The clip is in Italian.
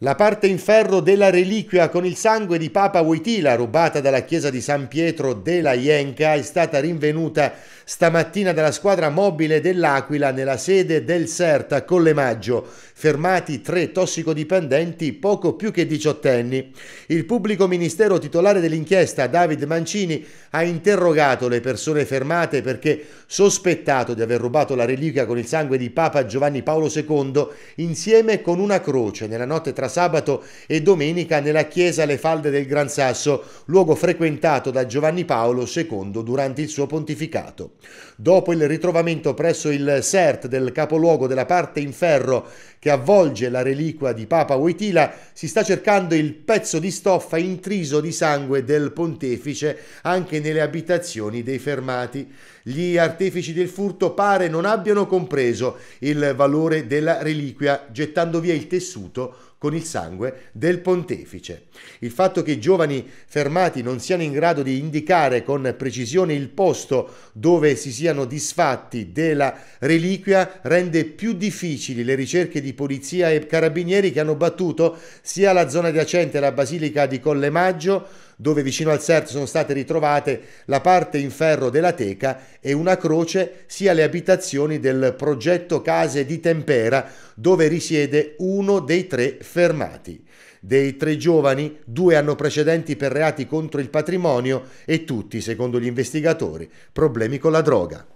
La parte in ferro della reliquia con il sangue di Papa Wojtyla, rubata dalla chiesa di San Pietro della Jenca, è stata rinvenuta stamattina dalla squadra mobile dell'Aquila nella sede del Serta Collemaggio, fermati tre tossicodipendenti poco più che diciottenni. Il pubblico ministero titolare dell'inchiesta, David Mancini, ha interrogato le persone fermate perché sospettato di aver rubato la reliquia con il sangue di Papa Giovanni Paolo II insieme con una croce nella notte tra tra sabato e domenica nella chiesa Le Falde del Gran Sasso, luogo frequentato da Giovanni Paolo II durante il suo pontificato. Dopo il ritrovamento presso il CERT del capoluogo della parte in ferro che avvolge la reliquia di Papa Wojtyla, si sta cercando il pezzo di stoffa intriso di sangue del pontefice anche nelle abitazioni dei fermati. Gli artefici del furto pare non abbiano compreso il valore della reliquia, gettando via il tessuto con il sangue del pontefice. Il fatto che i giovani fermati non siano in grado di indicare con precisione il posto dove si siano disfatti della reliquia rende più difficili le ricerche di polizia e carabinieri che hanno battuto sia la zona adiacente alla basilica di Collemaggio, dove vicino al Serto sono state ritrovate la parte in ferro della teca e una croce, sia le abitazioni del progetto Case di Tempera, dove risiede uno dei tre fermati. Dei tre giovani, due hanno precedenti per reati contro il patrimonio e tutti, secondo gli investigatori, problemi con la droga.